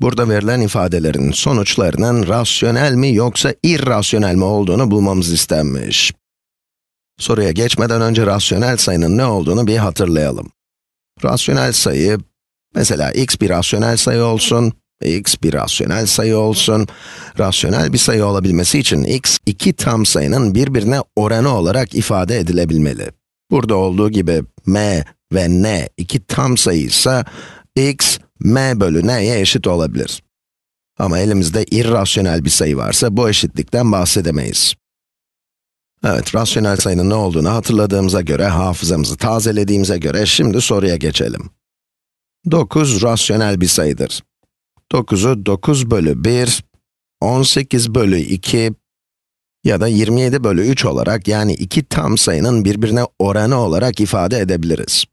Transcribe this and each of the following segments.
Burada verilen ifadelerin sonuçlarının rasyonel mi yoksa irrasyonel mi olduğunu bulmamız istenmiş. Soruya geçmeden önce rasyonel sayının ne olduğunu bir hatırlayalım. Rasyonel sayı, mesela x bir rasyonel sayı olsun, x bir rasyonel sayı olsun. Rasyonel bir sayı olabilmesi için x, iki tam sayının birbirine oranı olarak ifade edilebilmeli. Burada olduğu gibi m ve n iki tam sayı ise x m bölü n'ye eşit olabilir. Ama elimizde irrasyonel bir sayı varsa bu eşitlikten bahsedemeyiz. Evet, rasyonel sayının ne olduğunu hatırladığımıza göre, hafızamızı tazelediğimize göre şimdi soruya geçelim. 9 rasyonel bir sayıdır. 9'u 9 bölü 1, 18 bölü 2 ya da 27 bölü 3 olarak yani iki tam sayının birbirine oranı olarak ifade edebiliriz.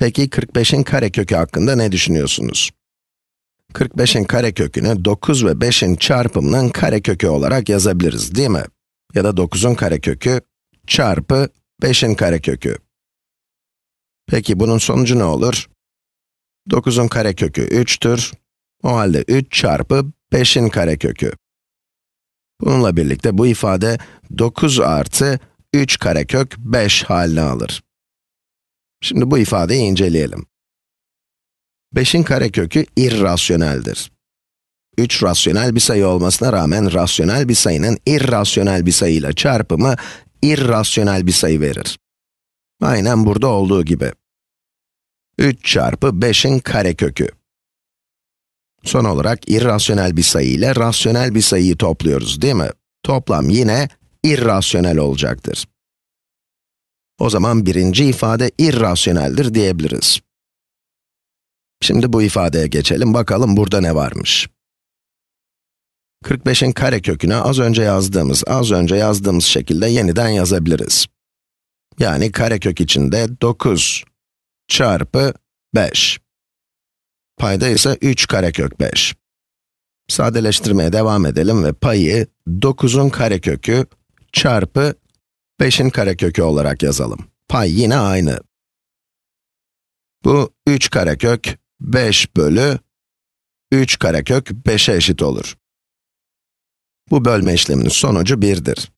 Peki 45'in karekökü hakkında ne düşünüyorsunuz? 45'in karekökünü 9 ve 5'in çarpımının karekökü olarak yazabiliriz, değil mi? Ya da 9'un karekökü çarpı 5'in karekökü. Peki bunun sonucu ne olur? 9'un karekökü 3'tür. O halde 3 çarpı 5'in karekökü. Bununla birlikte bu ifade 9 artı 3 karekök 5 haline alır. Şimdi bu ifadeyi inceleyelim. 5'in karekökü irrasyoneldir. 3 rasyonel bir sayı olmasına rağmen rasyonel bir sayının irrasyonel bir sayıyla çarpımı irrasyonel bir sayı verir. Aynen burada olduğu gibi. 3 çarpı 5'in karekökü. Son olarak irrasyonel bir sayı ile rasyonel bir sayıyı topluyoruz değil mi? Toplam yine irrasyonel olacaktır. O zaman birinci ifade irrasyoneldir diyebiliriz. Şimdi bu ifadeye geçelim, bakalım burada ne varmış. 45'in karekökünü az önce yazdığımız, az önce yazdığımız şekilde yeniden yazabiliriz. Yani karekök içinde 9 çarpı 5. Payda ise 3 karekök 5. Sadeleştirmeye devam edelim ve payı 9'un karekökü çarpı 5'in karekökü olarak yazalım. Pay yine aynı. Bu 3 karekök 5 bölü 3 karekök 5'e eşit olur. Bu bölme işleminin sonucu 1'dir.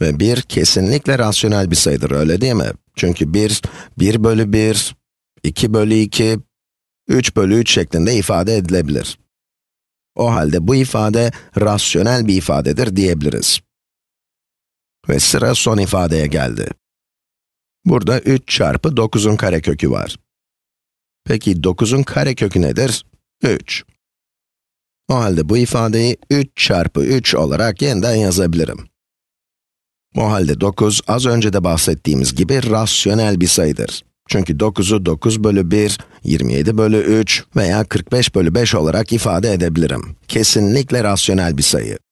Ve 1 kesinlikle rasyonel bir sayıdır, öyle değil mi? Çünkü 1, 1 bölü 1, 2 bölü 2, 3 bölü 3 şeklinde ifade edilebilir. O halde bu ifade rasyonel bir ifadedir diyebiliriz. Ve sıra son ifadeye geldi. Burada 3 çarpı 9'un karekökü var. Peki 9'un karekökü nedir? 3. O halde bu ifadeyi 3 çarpı 3 olarak yeniden yazabilirim. O halde 9, az önce de bahsettiğimiz gibi rasyonel bir sayıdır. Çünkü 9'u 9 bölü 1, 27 bölü 3 veya 45 bölü 5 olarak ifade edebilirim. Kesinlikle rasyonel bir sayı.